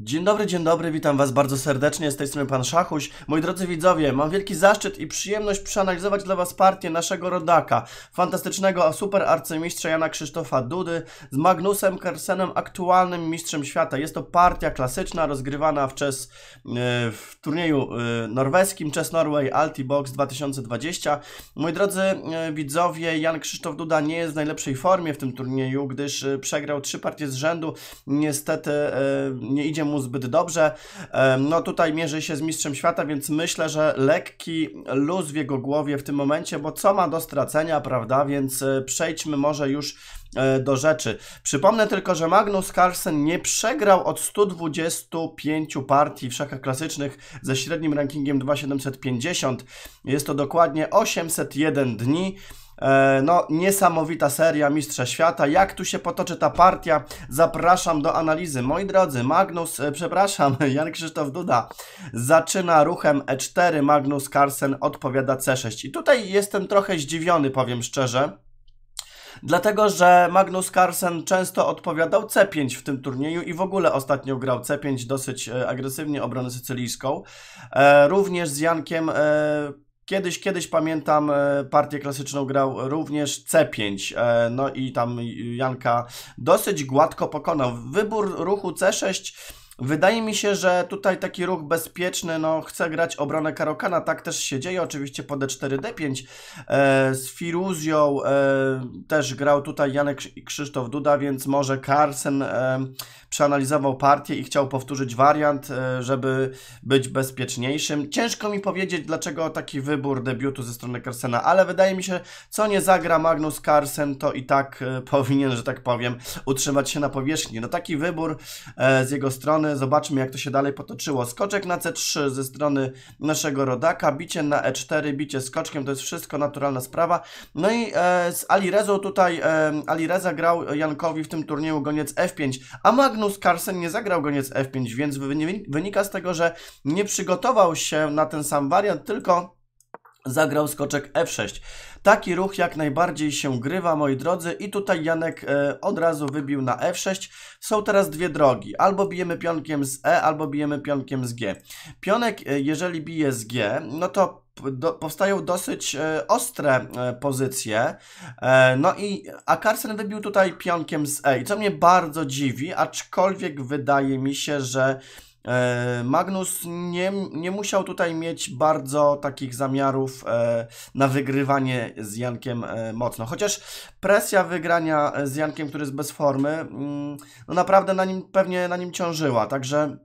Dzień dobry, dzień dobry, witam Was bardzo serdecznie, z tej strony Pan Szachuś. Moi drodzy widzowie, mam wielki zaszczyt i przyjemność przeanalizować dla Was partię naszego rodaka, fantastycznego super arcymistrza Jana Krzysztofa Dudy z Magnusem Carsenem, aktualnym mistrzem świata. Jest to partia klasyczna, rozgrywana w, czes, e, w turnieju e, norweskim Chess Norway Altibox 2020. Moi drodzy e, widzowie, Jan Krzysztof Duda nie jest w najlepszej formie w tym turnieju, gdyż przegrał trzy partie z rzędu. Niestety nie idzie mu zbyt dobrze. No tutaj mierzy się z mistrzem świata, więc myślę, że lekki luz w jego głowie w tym momencie, bo co ma do stracenia, prawda? Więc e, przejdźmy może już e, do rzeczy. Przypomnę tylko, że Magnus Carlsen nie przegrał od 125 partii w szachach klasycznych ze średnim rankingiem 2750. Jest to dokładnie 801 dni. E, no, niesamowita seria Mistrza Świata. Jak tu się potoczy ta partia? Zapraszam do analizy. Moi drodzy, Magnus, e, przepraszam, Jan Krzysztof Duda zaczyna ruchem E4, Magnus Carlsen odpowiada C6. I tutaj jestem trochę zdziwiony, powiem szczerze. Dlatego, że Magnus Carlsen często odpowiadał C5 w tym turnieju i w ogóle ostatnio grał C5 dosyć e, agresywnie obronę sycylijską. Również z Jankiem Kiedyś, kiedyś pamiętam, e, partię klasyczną grał również C5, e, no i tam Janka dosyć gładko pokonał. Wybór ruchu C6 Wydaje mi się, że tutaj taki ruch bezpieczny, no chce grać obronę Karokana, tak też się dzieje, oczywiście po D4-D5 e, z Firuzją e, też grał tutaj Janek Krzysztof Duda, więc może Carlsen e, przeanalizował partię i chciał powtórzyć wariant, e, żeby być bezpieczniejszym. Ciężko mi powiedzieć, dlaczego taki wybór debiutu ze strony Carsena, ale wydaje mi się, co nie zagra Magnus Carlsen, to i tak e, powinien, że tak powiem, utrzymać się na powierzchni. No taki wybór e, z jego strony strony, zobaczmy jak to się dalej potoczyło. Skoczek na C3 ze strony naszego rodaka, bicie na E4, bicie skoczkiem, to jest wszystko naturalna sprawa. No i e, z Alirezu tutaj, e, Alireza grał Jankowi w tym turnieju goniec F5, a Magnus Carlsen nie zagrał goniec F5, więc wynika z tego, że nie przygotował się na ten sam wariant, tylko zagrał skoczek F6. Taki ruch jak najbardziej się grywa, moi drodzy, i tutaj Janek e, od razu wybił na F6. Są teraz dwie drogi. Albo bijemy pionkiem z E, albo bijemy pionkiem z G. Pionek, e, jeżeli bije z G, no to do, powstają dosyć e, ostre e, pozycje. E, no i a Carson wybił tutaj pionkiem z E. I co mnie bardzo dziwi, aczkolwiek wydaje mi się, że E, Magnus nie, nie musiał tutaj mieć bardzo takich zamiarów e, na wygrywanie z Jankiem e, mocno. Chociaż presja wygrania z Jankiem, który jest bez formy, mm, no naprawdę na nim pewnie na nim ciążyła. Także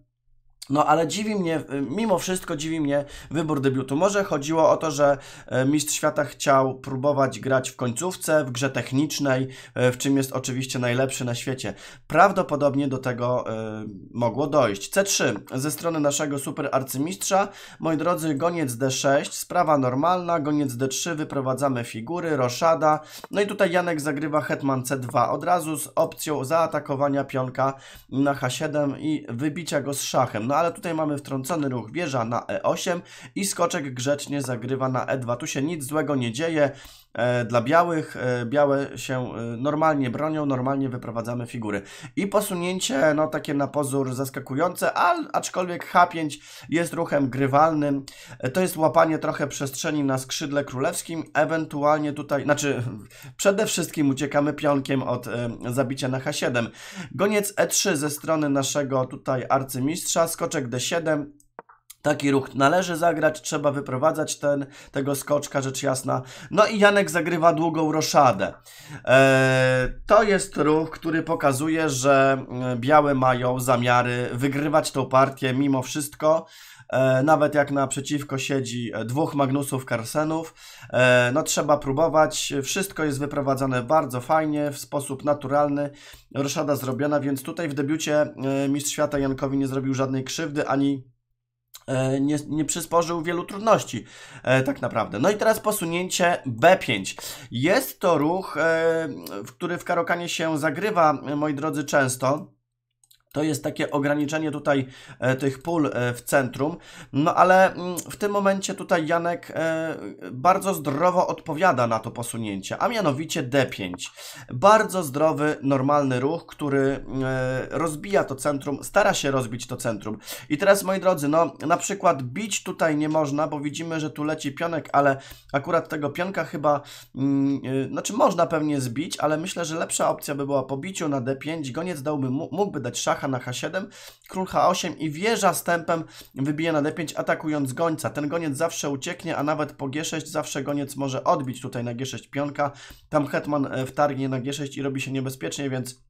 no ale dziwi mnie, y, mimo wszystko dziwi mnie wybór debiutu. Może chodziło o to, że e, Mistrz Świata chciał próbować grać w końcówce, w grze technicznej, e, w czym jest oczywiście najlepszy na świecie. Prawdopodobnie do tego e, mogło dojść. C3 ze strony naszego super arcymistrza. Moi drodzy, goniec D6, sprawa normalna, goniec D3, wyprowadzamy figury, roszada. No i tutaj Janek zagrywa hetman C2 od razu z opcją zaatakowania pionka na H7 i wybicia go z szachem. No, no ale tutaj mamy wtrącony ruch wieża na E8 i skoczek grzecznie zagrywa na E2. Tu się nic złego nie dzieje. E, dla białych. E, białe się e, normalnie bronią, normalnie wyprowadzamy figury. I posunięcie, no takie na pozór zaskakujące, al, aczkolwiek H5 jest ruchem grywalnym. To jest łapanie trochę przestrzeni na skrzydle królewskim, ewentualnie tutaj, znaczy przede wszystkim uciekamy pionkiem od zabicia na H7. Goniec E3 ze strony naszego tutaj arcymistrza, skoczek D7, Taki ruch należy zagrać, trzeba wyprowadzać ten, tego skoczka, rzecz jasna. No i Janek zagrywa długą roszadę. E, to jest ruch, który pokazuje, że e, białe mają zamiary wygrywać tą partię mimo wszystko. E, nawet jak naprzeciwko siedzi dwóch Magnusów Karsenów no trzeba próbować. Wszystko jest wyprowadzane bardzo fajnie, w sposób naturalny. Roszada zrobiona, więc tutaj w debiucie Mistrz Świata Jankowi nie zrobił żadnej krzywdy ani E, nie, nie przysporzył wielu trudności e, tak naprawdę. No i teraz posunięcie B5. Jest to ruch, e, który w karokanie się zagrywa, moi drodzy, często. To jest takie ograniczenie tutaj e, tych pól e, w centrum. No ale mm, w tym momencie tutaj Janek e, bardzo zdrowo odpowiada na to posunięcie, a mianowicie D5. Bardzo zdrowy, normalny ruch, który rozbija to centrum, stara się rozbić to centrum. I teraz moi drodzy, no na przykład bić tutaj nie można, bo widzimy, że tu leci pionek, ale akurat tego pionka chyba, mm, znaczy można pewnie zbić, ale myślę, że lepsza opcja by była po biciu na D5. Goniec dałby, mógłby dać szach na H7, król H8 i wieża z tempem wybije na D5 atakując gońca. Ten goniec zawsze ucieknie, a nawet po G6 zawsze goniec może odbić tutaj na G6 pionka. Tam hetman e, wtargnie na G6 i robi się niebezpiecznie, więc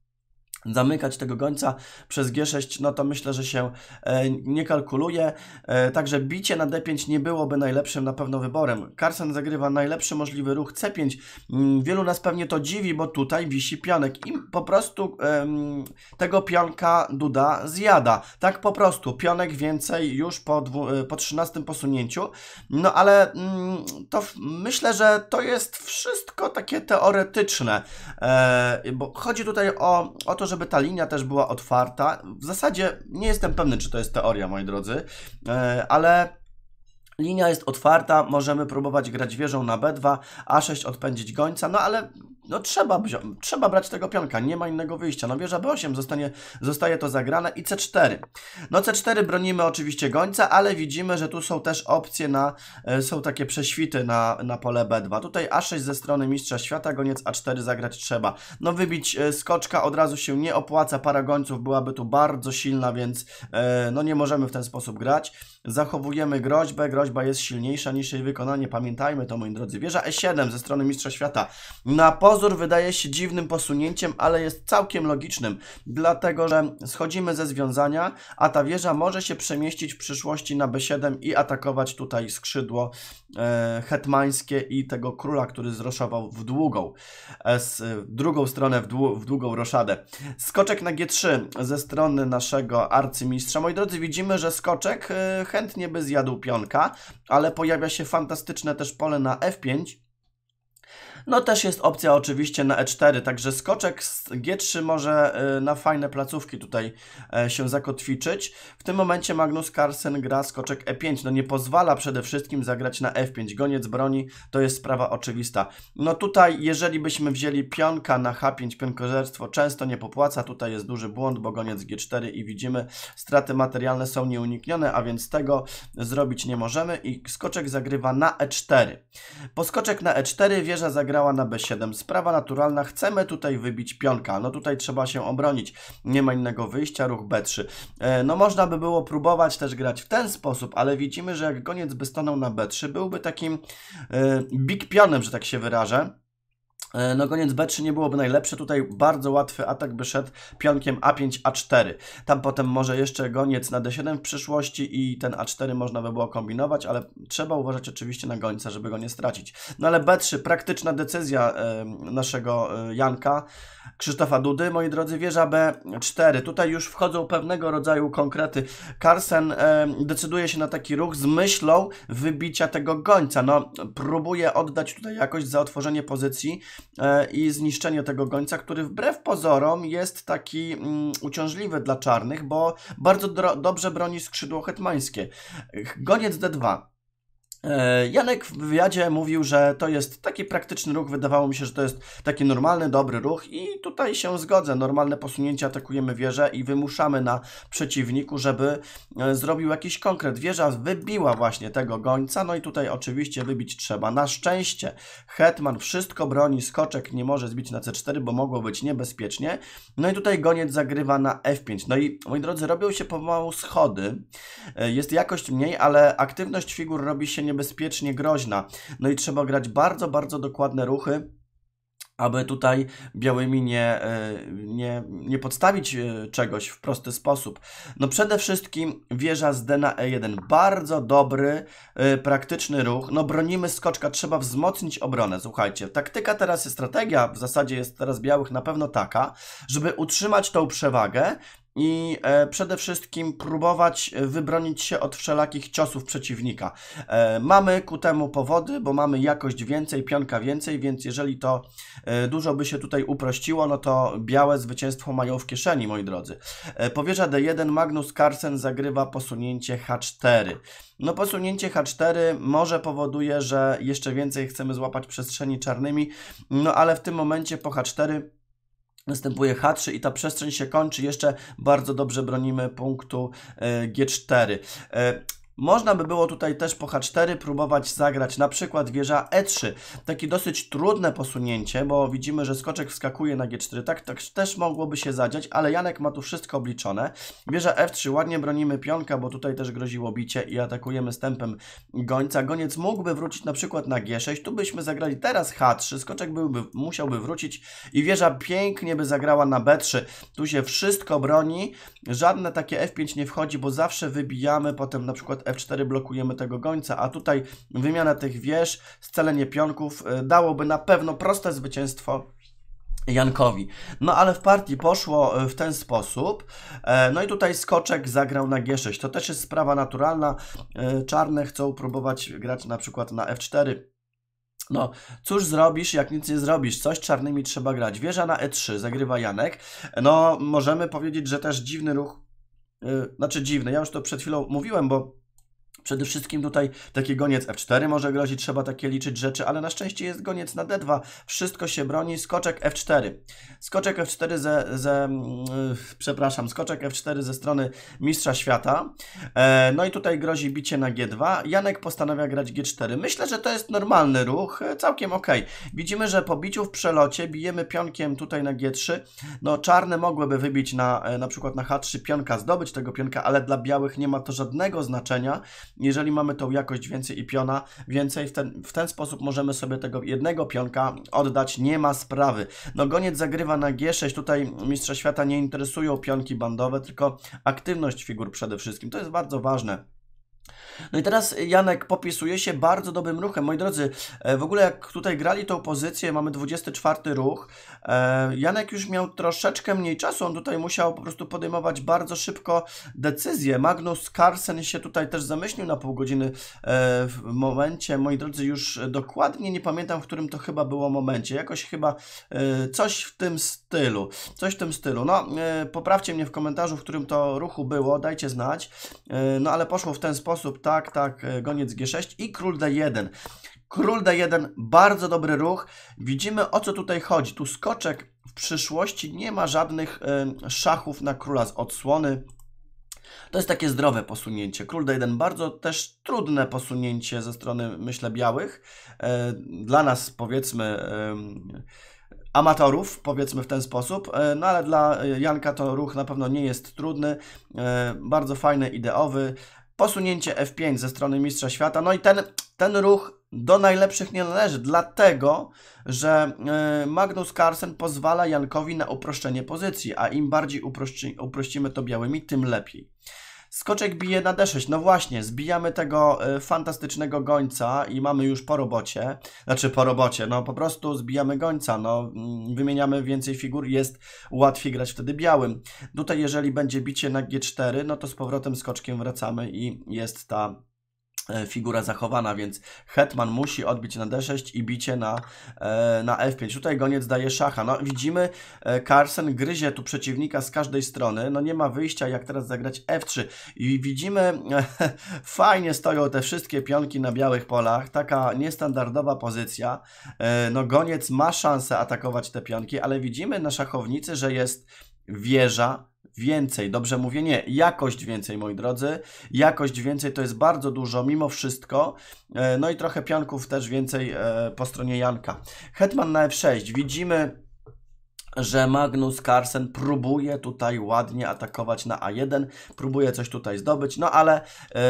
zamykać tego gońca przez G6, no to myślę, że się e, nie kalkuluje. E, także bicie na D5 nie byłoby najlepszym na pewno wyborem. Carson zagrywa najlepszy możliwy ruch C5. Mm, wielu nas pewnie to dziwi, bo tutaj wisi pionek i po prostu tego pionka Duda zjada. Tak po prostu. Pionek więcej już po, dwu, e, po 13 posunięciu. No ale mm, to myślę, że to jest wszystko takie teoretyczne. bo chodzi tutaj o, o to, że żeby ta linia też była otwarta. W zasadzie nie jestem pewny, czy to jest teoria, moi drodzy, e, ale Linia jest otwarta, możemy próbować grać wieżą na B2, A6 odpędzić gońca, no ale no trzeba, trzeba brać tego pionka, nie ma innego wyjścia. No wieża B8 zostanie, zostaje to zagrane i C4. No C4 bronimy oczywiście gońca, ale widzimy, że tu są też opcje na, e, są takie prześwity na, na pole B2. Tutaj A6 ze strony mistrza świata, goniec A4 zagrać trzeba. No wybić e, skoczka od razu się nie opłaca, para gońców byłaby tu bardzo silna, więc e, no nie możemy w ten sposób grać. Zachowujemy groźbę, groźba jest silniejsza niż jej wykonanie, pamiętajmy to moi drodzy. Wieża E7 ze strony mistrza świata. Na pole pozór wydaje się dziwnym posunięciem, ale jest całkiem logicznym, dlatego że schodzimy ze związania, a ta wieża może się przemieścić w przyszłości na B7 i atakować tutaj skrzydło e, hetmańskie i tego króla, który zroszował w długą, e, z, e, drugą stronę, w, w długą roszadę. Skoczek na G3 ze strony naszego arcymistrza. Moi drodzy, widzimy, że skoczek e, chętnie by zjadł pionka, ale pojawia się fantastyczne też pole na F5, no też jest opcja oczywiście na E4, także skoczek z G3 może y, na fajne placówki tutaj e, się zakotwiczyć. W tym momencie Magnus Carlsen gra skoczek E5, no nie pozwala przede wszystkim zagrać na F5. Goniec broni, to jest sprawa oczywista. No tutaj, jeżeli byśmy wzięli pionka na H5, pionkożerstwo często nie popłaca, tutaj jest duży błąd, bo goniec G4 i widzimy straty materialne są nieuniknione, a więc tego zrobić nie możemy i skoczek zagrywa na E4. Po skoczek na E4 wieża zagrywa grała na B7. Sprawa naturalna, chcemy tutaj wybić pionka. No tutaj trzeba się obronić. Nie ma innego wyjścia, ruch B3. E, no można by było próbować też grać w ten sposób, ale widzimy, że jak koniec by stanął na B3, byłby takim e, big pionem, że tak się wyrażę E, no goniec B3 nie byłoby najlepsze, tutaj bardzo łatwy atak by szedł pionkiem A5, A4. Tam potem może jeszcze goniec na D7 w przyszłości i ten A4 można by było kombinować, ale trzeba uważać oczywiście na gońca, żeby go nie stracić. No ale B3, praktyczna decyzja e, naszego e, Janka, Krzysztofa Dudy, moi drodzy, wieża B4. Tutaj już wchodzą pewnego rodzaju konkrety. Carson decyduje się na taki ruch z myślą wybicia tego gońca. No próbuje oddać tutaj jakoś za otworzenie pozycji, E, i zniszczenie tego gońca, który wbrew pozorom jest taki mm, uciążliwy dla czarnych, bo bardzo dobrze broni skrzydło hetmańskie. Goniec D2 E, Janek w wywiadzie mówił, że to jest taki praktyczny ruch. Wydawało mi się, że to jest taki normalny, dobry ruch, i tutaj się zgodzę. Normalne posunięcie atakujemy wieżę i wymuszamy na przeciwniku, żeby e, zrobił jakiś konkret. Wieża wybiła właśnie tego gońca, no i tutaj oczywiście wybić trzeba. Na szczęście Hetman wszystko broni, skoczek nie może zbić na C4, bo mogło być niebezpiecznie. No i tutaj goniec zagrywa na F5. No i moi drodzy, robią się pomału schody. E, jest jakość mniej, ale aktywność figur robi się nie niebezpiecznie groźna. No i trzeba grać bardzo, bardzo dokładne ruchy, aby tutaj białymi nie, e, nie, nie podstawić e, czegoś w prosty sposób. No przede wszystkim wieża z D na E1. Bardzo dobry, e, praktyczny ruch. No bronimy skoczka, trzeba wzmocnić obronę. Słuchajcie, taktyka teraz jest, strategia w zasadzie jest teraz białych na pewno taka, żeby utrzymać tą przewagę, i e, przede wszystkim próbować e, wybronić się od wszelakich ciosów przeciwnika. E, mamy ku temu powody, bo mamy jakość więcej, pionka więcej, więc jeżeli to dużo by się tutaj uprościło, no to białe zwycięstwo mają w kieszeni, moi drodzy. Powierza D1, Magnus Carlsen zagrywa posunięcie H4. No posunięcie H4 może powoduje, że jeszcze więcej chcemy złapać przestrzeni czarnymi, no ale w tym momencie po H4 Następuje H3 i ta przestrzeń się kończy. Jeszcze bardzo dobrze bronimy punktu e, G4. Można by było tutaj też po H4 próbować zagrać na przykład wieża E3. Takie dosyć trudne posunięcie, bo widzimy, że skoczek wskakuje na G4. Tak, tak też mogłoby się zadziać, ale Janek ma tu wszystko obliczone. Wieża F3, ładnie bronimy pionka, bo tutaj też groziło bicie i atakujemy stępem gońca. Goniec mógłby wrócić na przykład na G6. Tu byśmy zagrali teraz H3. Skoczek byłby, musiałby wrócić i wieża pięknie by zagrała na B3. Tu się wszystko broni. Żadne takie F5 nie wchodzi, bo zawsze wybijamy potem na przykład F4 blokujemy tego gońca, a tutaj wymiana tych wież, scalenie pionków y, dałoby na pewno proste zwycięstwo Jankowi. No ale w partii poszło y, w ten sposób. E, no i tutaj skoczek zagrał na G6. To też jest sprawa naturalna. E, czarne chcą próbować grać na przykład na F4. No, cóż zrobisz, jak nic nie zrobisz? Coś czarnymi trzeba grać. Wieża na E3, zagrywa Janek. No, możemy powiedzieć, że też dziwny ruch, y, znaczy dziwny, ja już to przed chwilą mówiłem, bo Przede wszystkim tutaj taki goniec F4 może grozić, trzeba takie liczyć rzeczy, ale na szczęście jest goniec na D2, wszystko się broni, skoczek F4. Skoczek F4 ze, ze mm, y, przepraszam, skoczek F4 ze strony Mistrza Świata. E, no i tutaj grozi bicie na G2, Janek postanawia grać G4. Myślę, że to jest normalny ruch, e, całkiem ok. Widzimy, że po biciu w przelocie bijemy pionkiem tutaj na G3. No czarne mogłyby wybić na, e, na przykład na H3 pionka, zdobyć tego pionka, ale dla białych nie ma to żadnego znaczenia, jeżeli mamy tą jakość więcej i piona więcej, w ten, w ten sposób możemy sobie tego jednego pionka oddać, nie ma sprawy. No goniec zagrywa na G6, tutaj Mistrza Świata nie interesują pionki bandowe, tylko aktywność figur przede wszystkim, to jest bardzo ważne. No i teraz y, Janek popisuje się bardzo dobrym ruchem. Moi drodzy, e, w ogóle jak tutaj grali tą pozycję, mamy 24 ruch. E, Janek już miał troszeczkę mniej czasu, on tutaj musiał po prostu podejmować bardzo szybko decyzje. Magnus Carlsen się tutaj też zamyślił na pół godziny e, w momencie, moi drodzy, już dokładnie nie pamiętam, w którym to chyba było momencie. Jakoś chyba coś w tym stylu. Coś w tym stylu. No, poprawcie mnie w komentarzu, w którym to ruchu było, dajcie znać. No, ale poszło w ten sposób, tak, tak, e, goniec G6 i król D1. Król D1, bardzo dobry ruch. Widzimy o co tutaj chodzi. Tu skoczek w przyszłości nie ma żadnych y, szachów na króla z odsłony. To jest takie zdrowe posunięcie. Król D1 bardzo też trudne posunięcie ze strony, myślę, białych. Y, dla nas, powiedzmy, y, amatorów, powiedzmy w ten sposób. No ale dla Janka to ruch na pewno nie jest trudny. Bardzo fajny, ideowy posunięcie F5 ze strony Mistrza Świata. No i ten, ten ruch do najlepszych nie należy, dlatego że y, Magnus Carlsen pozwala Jankowi na uproszczenie pozycji, a im bardziej uprości, uprościmy to białymi, tym lepiej. Skoczek bije na D6. No właśnie, zbijamy tego y, fantastycznego gońca i mamy już po robocie. Znaczy po robocie, no po prostu zbijamy gońca. No, mm, wymieniamy więcej figur, jest łatwiej grać wtedy białym. Tutaj jeżeli będzie bicie na G4, no to z powrotem skoczkiem wracamy i jest ta E, figura zachowana, więc hetman musi odbić na d6 i bicie na, e, na f5. Tutaj goniec daje szacha. No widzimy, e, Carson gryzie tu przeciwnika z każdej strony. No nie ma wyjścia, jak teraz zagrać f3. I widzimy, fajnie stoją te wszystkie pionki na białych polach. Taka niestandardowa pozycja. No goniec ma szansę atakować te pionki, ale widzimy na szachownicy, że jest wieża, więcej, dobrze mówię, nie, jakość więcej, moi drodzy, jakość więcej to jest bardzo dużo, mimo wszystko, e, no i trochę pianków też więcej e, po stronie Janka. Hetman na F6, widzimy że Magnus Carlsen próbuje tutaj ładnie atakować na A1, próbuje coś tutaj zdobyć, no ale yy,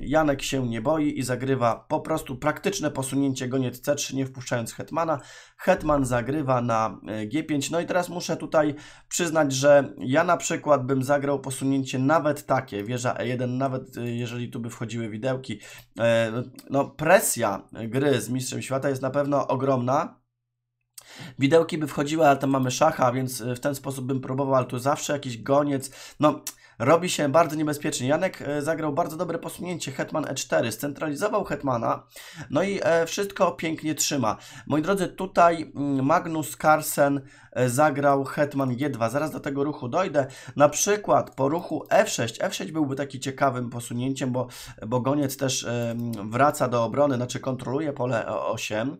Janek się nie boi i zagrywa po prostu praktyczne posunięcie goniec C3, nie wpuszczając Hetmana. Hetman zagrywa na e, G5, no i teraz muszę tutaj przyznać, że ja na przykład bym zagrał posunięcie nawet takie, wieża E1, nawet e, jeżeli tu by wchodziły widełki. Yy, no presja gry z Mistrzem Świata jest na pewno ogromna, Widełki by wchodziły, ale tam mamy szacha, więc e, w ten sposób bym próbował, ale tu zawsze jakiś goniec. No, robi się bardzo niebezpiecznie. Janek e, zagrał bardzo dobre posunięcie hetman e4, scentralizował hetmana, no i e, wszystko pięknie trzyma. Moi drodzy, tutaj mm, Magnus Carlsen e, zagrał hetman g2. Zaraz do tego ruchu dojdę. Na przykład po ruchu f6. f6 byłby taki ciekawym posunięciem, bo, bo goniec też wraca do obrony, znaczy kontroluje pole 8.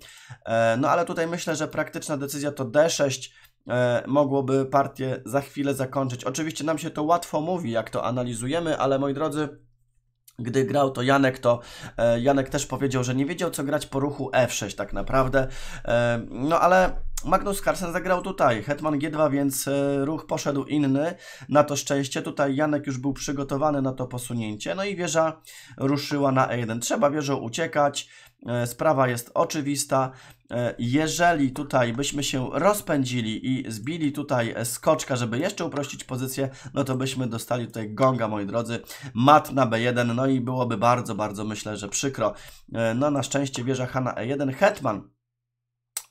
No ale tutaj myślę, że praktyczna decyzja to d6 E, mogłoby partię za chwilę zakończyć. Oczywiście nam się to łatwo mówi, jak to analizujemy, ale moi drodzy, gdy grał to Janek, to e, Janek też powiedział, że nie wiedział co grać po ruchu F6 tak naprawdę. E, no ale Magnus Carlsen zagrał tutaj, Hetman G2, więc ruch poszedł inny. Na to szczęście tutaj Janek już był przygotowany na to posunięcie. No i wieża ruszyła na E1. Trzeba wieżą uciekać. E, sprawa jest oczywista. E, jeżeli tutaj byśmy się rozpędzili i zbili tutaj skoczka, żeby jeszcze uprościć pozycję, no to byśmy dostali tutaj gonga, moi drodzy, mat na B1, no i byłoby bardzo, bardzo myślę, że przykro. E, no na szczęście wieża Hanna E1, Hetman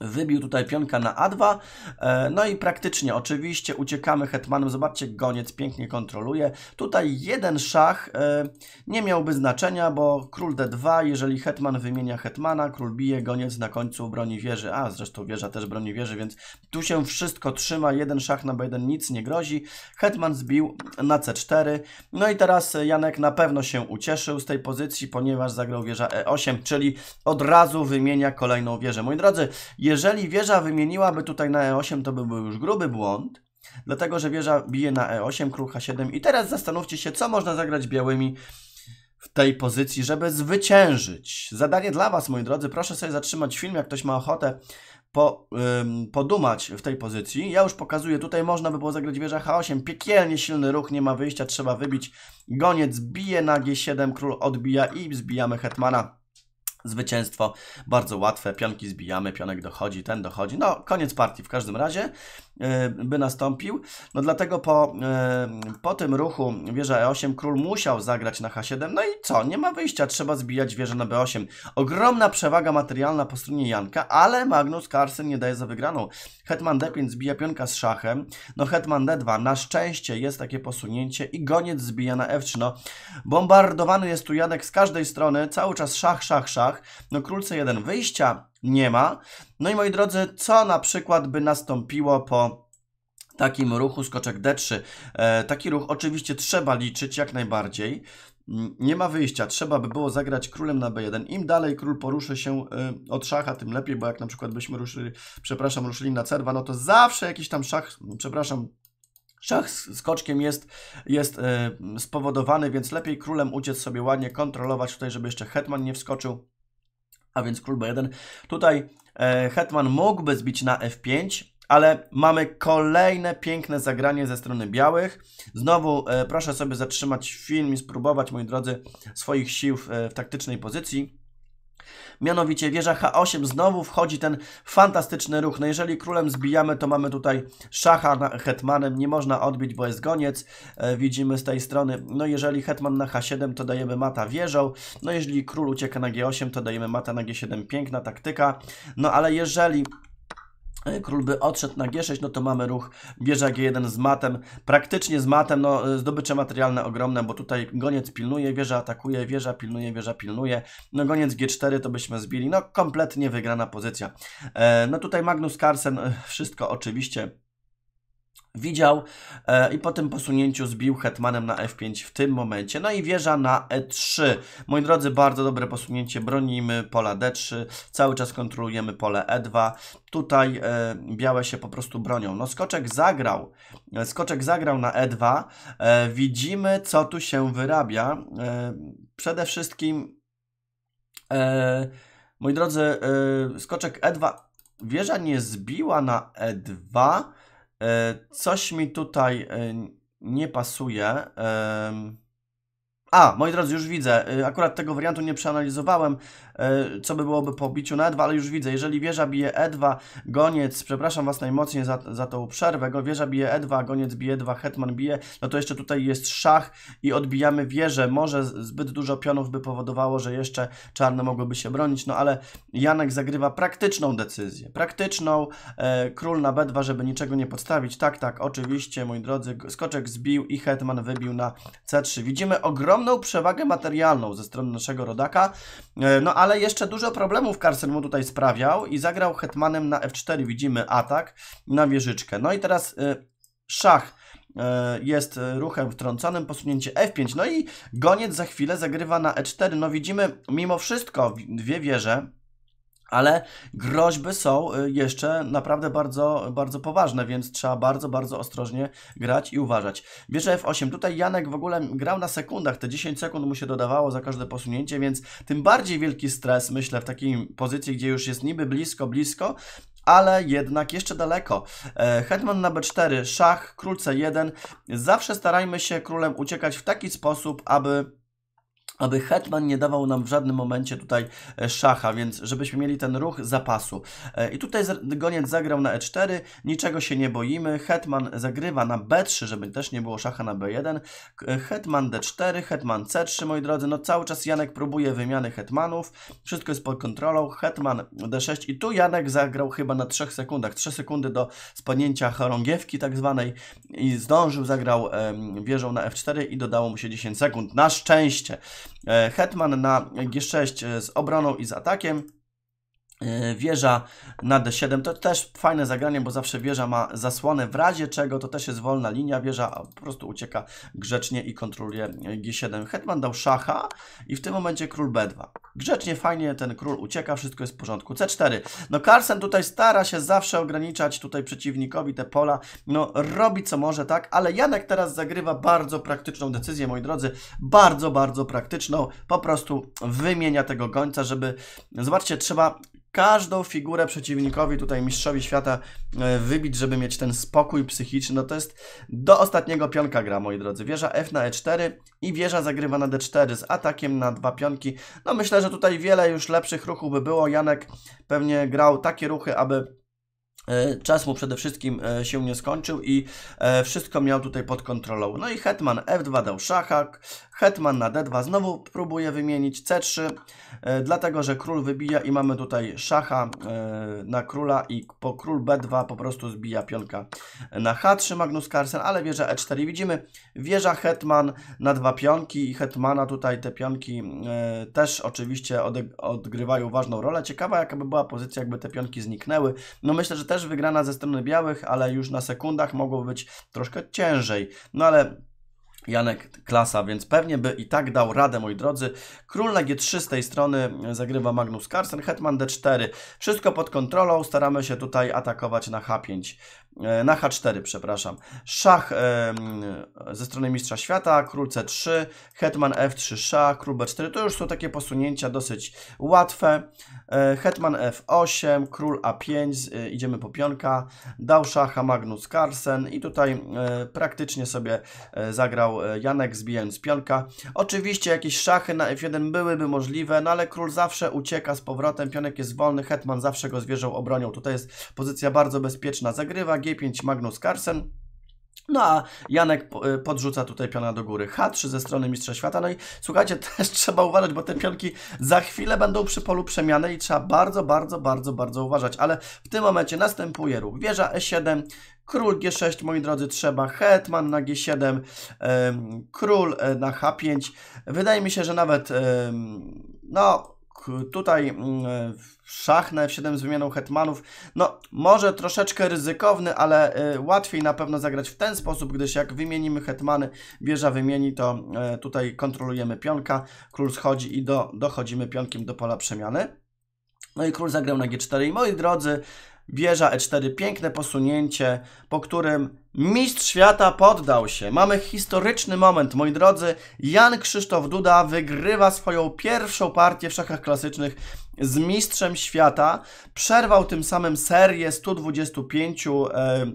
Wybił tutaj pionka na A2, e, no i praktycznie oczywiście uciekamy hetmanem, zobaczcie, goniec pięknie kontroluje. Tutaj jeden szach e, nie miałby znaczenia, bo król D2, jeżeli hetman wymienia hetmana, król bije, goniec na końcu broni wieży, a zresztą wieża też broni wieży, więc tu się wszystko trzyma, jeden szach na B1 nic nie grozi. Hetman zbił na C4, no i teraz Janek na pewno się ucieszył z tej pozycji, ponieważ zagrał wieża E8, czyli od razu wymienia kolejną wieżę. Moi drodzy, jeżeli jeżeli wieża wymieniłaby tutaj na E8, to by był już gruby błąd, dlatego że wieża bije na E8, król H7 i teraz zastanówcie się, co można zagrać białymi w tej pozycji, żeby zwyciężyć. Zadanie dla Was, moi drodzy, proszę sobie zatrzymać film, jak ktoś ma ochotę po, ym, podumać w tej pozycji. Ja już pokazuję, tutaj można by było zagrać wieża H8, piekielnie silny ruch, nie ma wyjścia, trzeba wybić. Goniec bije na G7, król odbija i zbijamy hetmana. Zwycięstwo bardzo łatwe, pionki zbijamy, pionek dochodzi, ten dochodzi. No, koniec partii w każdym razie. E, by nastąpił. No dlatego po, e, po tym ruchu wieża E8 król musiał zagrać na H7. No i co? Nie ma wyjścia, trzeba zbijać wieżę na B8. Ogromna przewaga materialna po stronie Janka, ale Magnus Carlsen nie daje za wygraną. Hetman D5 zbija pionka z szachem. No Hetman D2 na szczęście jest takie posunięcie i goniec zbija na F3. No bombardowany jest tu Janek z każdej strony, cały czas szach, szach, szach. No król C1 wyjścia nie ma. No i moi drodzy, co na przykład by nastąpiło po takim ruchu skoczek D3? E, taki ruch oczywiście trzeba liczyć jak najbardziej. Mm, nie ma wyjścia, trzeba by było zagrać królem na B1. Im dalej król poruszy się y, od szacha, tym lepiej, bo jak na przykład byśmy ruszyli, przepraszam, ruszyli na c2, no to zawsze jakiś tam szach, przepraszam, Szach z koczkiem jest, jest y, spowodowany, więc lepiej królem uciec sobie ładnie, kontrolować tutaj, żeby jeszcze hetman nie wskoczył a więc król B1. Tutaj e, hetman mógłby zbić na F5, ale mamy kolejne piękne zagranie ze strony białych. Znowu e, proszę sobie zatrzymać film i spróbować, moi drodzy, swoich sił w, e, w taktycznej pozycji. Mianowicie wieża H8 znowu wchodzi ten fantastyczny ruch. No jeżeli królem zbijamy, to mamy tutaj szacha hetmanem. Nie można odbić, bo jest goniec. E, widzimy z tej strony. No jeżeli hetman na H7, to dajemy mata wieżą. No jeżeli król ucieka na G8, to dajemy mata na G7. Piękna taktyka. No ale jeżeli E, król by odszedł na G6, no to mamy ruch bierze G1 z matem, praktycznie z matem, no e, zdobycze materialne ogromne, bo tutaj goniec pilnuje, wieża atakuje, wieża pilnuje, wieża pilnuje, no goniec G4 to byśmy zbili, no kompletnie wygrana pozycja. E, no tutaj Magnus Carlsen, e, wszystko oczywiście widział e, i po tym posunięciu zbił hetmanem na f5 w tym momencie. No i wieża na e3. Moi drodzy, bardzo dobre posunięcie. Bronimy pola d3, cały czas kontrolujemy pole e2. Tutaj e, białe się po prostu bronią. No skoczek zagrał. E, skoczek zagrał na e2. widzimy, co tu się wyrabia. przede wszystkim moi drodzy, skoczek e2. Wieża nie zbiła na e2. E, coś mi tutaj e, nie pasuje. A, moi drodzy, już widzę. E, akurat tego wariantu nie przeanalizowałem, E, co by byłoby po biciu na E2, ale już widzę, jeżeli wieża bije E2, goniec, przepraszam Was najmocniej za, za tą przerwę, go wieża bije E2, goniec bije 2 hetman bije, no to jeszcze tutaj jest szach i odbijamy wieżę, może zbyt dużo pionów by powodowało, że jeszcze czarne mogłyby się bronić, no ale Janek zagrywa praktyczną decyzję, praktyczną, e, król na B2, żeby niczego nie podstawić, tak, tak, oczywiście, moi drodzy, skoczek zbił i hetman wybił na C3. Widzimy ogromną przewagę materialną ze strony naszego rodaka, e, no a ale jeszcze dużo problemów Carson mu tutaj sprawiał i zagrał hetmanem na f4, widzimy atak na wieżyczkę. No i teraz y, szach y, jest ruchem wtrąconym, posunięcie f5, no i goniec za chwilę zagrywa na e4. No widzimy mimo wszystko dwie wieże, ale groźby są y, jeszcze naprawdę bardzo, bardzo poważne, więc trzeba bardzo, bardzo ostrożnie grać i uważać. Bierze F8. Tutaj Janek w ogóle grał na sekundach, te 10 sekund mu się dodawało za każde posunięcie, więc tym bardziej wielki stres, myślę, w takiej pozycji, gdzie już jest niby blisko, blisko, ale jednak jeszcze daleko. E, Hetman na B4, szach, król C1. Zawsze starajmy się królem uciekać w taki sposób, aby aby hetman nie dawał nam w żadnym momencie tutaj e, szacha, więc żebyśmy mieli ten ruch zapasu. E, I tutaj goniec zagrał na e4, niczego się nie boimy, hetman zagrywa na b3, żeby też nie było szacha na b1, e, hetman d4, hetman c3, moi drodzy, no cały czas Janek próbuje wymiany hetmanów, wszystko jest pod kontrolą, hetman d6 i tu Janek zagrał chyba na 3 sekundach, 3 sekundy do spadnięcia chorągiewki tak zwanej i zdążył, zagrał wieżą na f4 i dodało mu się 10 sekund, na szczęście. E, Hetman na G6 e, z obroną i z atakiem. E, wieża na D7 to też fajne zagranie, bo zawsze wieża ma zasłonę, w razie czego to też jest wolna linia, wieża po prostu ucieka grzecznie i kontroluje e, G7. Hetman dał szacha i w tym momencie król B2. Grzecznie, fajnie ten król ucieka, wszystko jest w porządku. C4. No Carlsen tutaj stara się zawsze ograniczać tutaj przeciwnikowi te pola, no robi co może, tak, ale Janek teraz zagrywa bardzo praktyczną decyzję, moi drodzy, bardzo, bardzo praktyczną, po prostu wymienia tego gońca, żeby, zobaczcie, trzeba każdą figurę przeciwnikowi, tutaj mistrzowi świata e, wybić, żeby mieć ten spokój psychiczny, no to jest do ostatniego pionka gra, moi drodzy. Wieża F na E4 i wieża zagrywa na D4 z atakiem na dwa pionki. No myślę, że tutaj wiele już lepszych ruchów by było. Janek pewnie grał takie ruchy, aby E, czas mu przede wszystkim e, się nie skończył i e, wszystko miał tutaj pod kontrolą. No i hetman f2 dał szachak, hetman na d2 znowu próbuje wymienić c3, dlatego że król wybija i mamy tutaj szacha na króla i po król b2 po prostu zbija pionka na h3 Magnus Carlsen, ale wieża e4. Widzimy wieża hetman na dwa pionki i hetmana tutaj te pionki też oczywiście odgrywają ważną rolę. Ciekawa jaka by była pozycja, jakby te pionki zniknęły. No myślę, że też też wygrana ze strony białych, ale już na sekundach mogło być troszkę ciężej. No ale Janek klasa, więc pewnie by i tak dał radę, moi drodzy. Król na G3 z tej strony zagrywa Magnus Carlsen, Hetman D4. Wszystko pod kontrolą, staramy się tutaj atakować na H5. E, na H4, przepraszam. Szach ze strony Mistrza Świata, król C3, hetman F3, szach, król B4. To już są takie posunięcia dosyć łatwe. E, hetman F8, król A5, e, idziemy po pionka. Dał szacha Magnus Carlsen i tutaj praktycznie sobie zagrał Janek zbijając pionka. Oczywiście jakieś szachy na F1 byłyby możliwe, no ale król zawsze ucieka z powrotem, pionek jest wolny, hetman zawsze go zwierzał obronią. Tutaj jest pozycja bardzo bezpieczna. Zagrywa G5 Magnus Carlsen. No a Janek y, podrzuca tutaj piona do góry. H3 ze strony Mistrza Świata. No i słuchajcie, też trzeba uważać, bo te pionki za chwilę będą przy polu przemiany i trzeba bardzo, bardzo, bardzo, bardzo uważać. Ale w tym momencie następuje ruch. Wieża E7, Król G6, moi drodzy, trzeba. Hetman na G7, król e, na H5. Wydaje mi się, że nawet no tutaj mm, szachnę w 7 z wymianą hetmanów, no może troszeczkę ryzykowny, ale e, łatwiej na pewno zagrać w ten sposób, gdyż jak wymienimy hetmany, wieża wymieni, to e, tutaj kontrolujemy pionka, król schodzi i do, dochodzimy pionkiem do pola przemiany. No i król zagrał na g4 i moi drodzy, wieża e4, piękne posunięcie, po którym Mistrz świata poddał się. Mamy historyczny moment, moi drodzy. Jan Krzysztof Duda wygrywa swoją pierwszą partię w szachach klasycznych z mistrzem świata. Przerwał tym samym serię 125 e,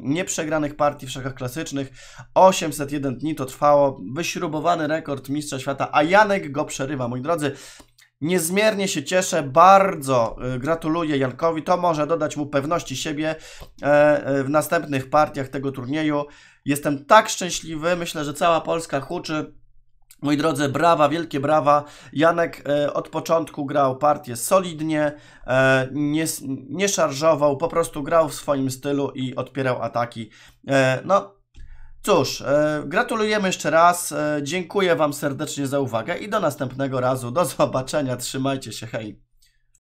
nieprzegranych partii w szachach klasycznych. 801 dni to trwało. Wyśrubowany rekord mistrza świata, a Janek go przerywa. Moi drodzy, Niezmiernie się cieszę, bardzo y, gratuluję Jankowi. To może dodać mu pewności siebie e, e, w następnych partiach tego turnieju. Jestem tak szczęśliwy, myślę, że cała Polska huczy. Moi drodzy, brawa, wielkie brawa. Janek e, od początku grał partię solidnie, nie, nie szarżował, po prostu grał w swoim stylu i odpierał ataki. no, Cóż, e, gratulujemy jeszcze raz, e, dziękuję Wam serdecznie za uwagę i do następnego razu. Do zobaczenia, trzymajcie się, hej!